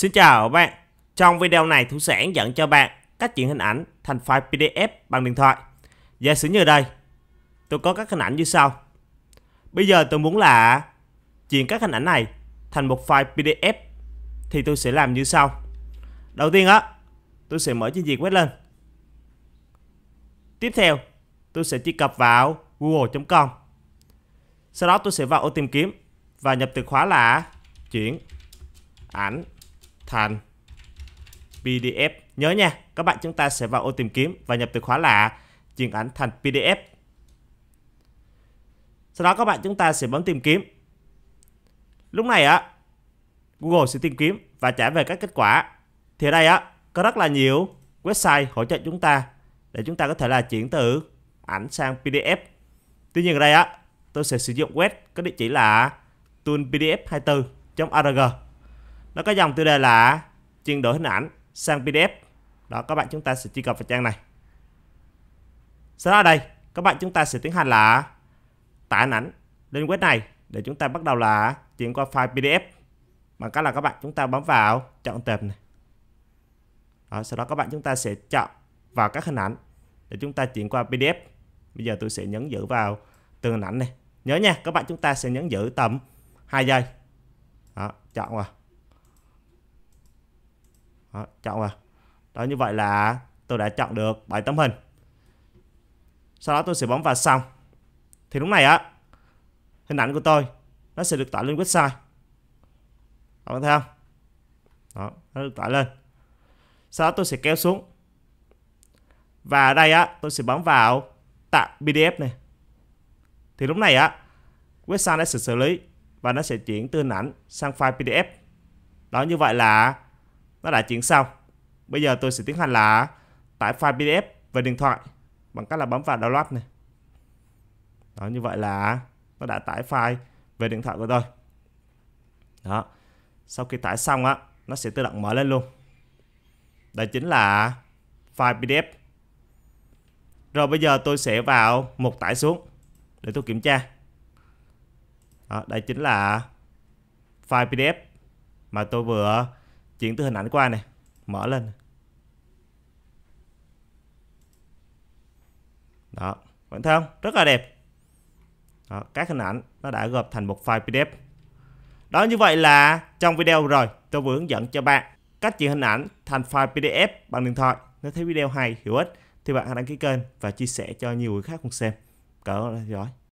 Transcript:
Xin chào các bạn. Trong video này Thủ sẽ dẫn cho bạn cách chuyển hình ảnh thành file PDF bằng điện thoại. Giả sử như đây, tôi có các hình ảnh như sau. Bây giờ tôi muốn là chuyển các hình ảnh này thành một file PDF thì tôi sẽ làm như sau. Đầu tiên á, tôi sẽ mở trình duyệt web lên. Tiếp theo, tôi sẽ truy cập vào google.com. Sau đó tôi sẽ vào ô tìm kiếm và nhập từ khóa là chuyển ảnh thành PDF. Nhớ nha, các bạn chúng ta sẽ vào ô tìm kiếm và nhập từ khóa là chuyển ảnh thành PDF. Sau đó các bạn chúng ta sẽ bấm tìm kiếm. Lúc này á, Google sẽ tìm kiếm và trả về các kết quả. Thì ở đây á, có rất là nhiều website hỗ trợ chúng ta để chúng ta có thể là chuyển từ ảnh sang PDF. Tuy nhiên ở đây á, tôi sẽ sử dụng web có địa chỉ là toolpdf24.org nó có dòng tiêu đề là chuyển đổi hình ảnh sang PDF đó các bạn chúng ta sẽ truy cập vào trang này sau đó ở đây các bạn chúng ta sẽ tiến hành là tải hình ảnh lên web này để chúng ta bắt đầu là chuyển qua file PDF bằng cách là các bạn chúng ta bấm vào chọn tệp này đó, sau đó các bạn chúng ta sẽ chọn vào các hình ảnh để chúng ta chuyển qua PDF bây giờ tôi sẽ nhấn giữ vào từng hình ảnh này nhớ nha các bạn chúng ta sẽ nhấn giữ tầm 2 giây đó, chọn vào đó, chọn vào đó như vậy là tôi đã chọn được 7 tấm hình sau đó tôi sẽ bấm vào xong thì lúc này á hình ảnh của tôi nó sẽ được tải lên website các bạn thấy không đó nó được tải lên sau đó tôi sẽ kéo xuống và ở đây á tôi sẽ bấm vào tạo pdf này thì lúc này á website nó sẽ xử lý và nó sẽ chuyển từ hình ảnh sang file pdf đó như vậy là nó đã chuyển xong. Bây giờ tôi sẽ tiến hành là tải file PDF về điện thoại bằng cách là bấm vào download này. Đó như vậy là nó đã tải file về điện thoại của tôi. Đó. Sau khi tải xong á, nó sẽ tự động mở lên luôn. Đây chính là file PDF. Rồi bây giờ tôi sẽ vào mục tải xuống để tôi kiểm tra. Đó, đây chính là file PDF mà tôi vừa chuyển từ hình ảnh qua này mở lên đó bạn thấy không rất là đẹp đó, các hình ảnh nó đã gộp thành một file pdf đó như vậy là trong video rồi tôi vừa hướng dẫn cho bạn cách chuyển hình ảnh thành file pdf bằng điện thoại nếu thấy video hay hữu ích thì bạn hãy đăng ký kênh và chia sẻ cho nhiều người khác cùng xem cảm ơn đã theo dõi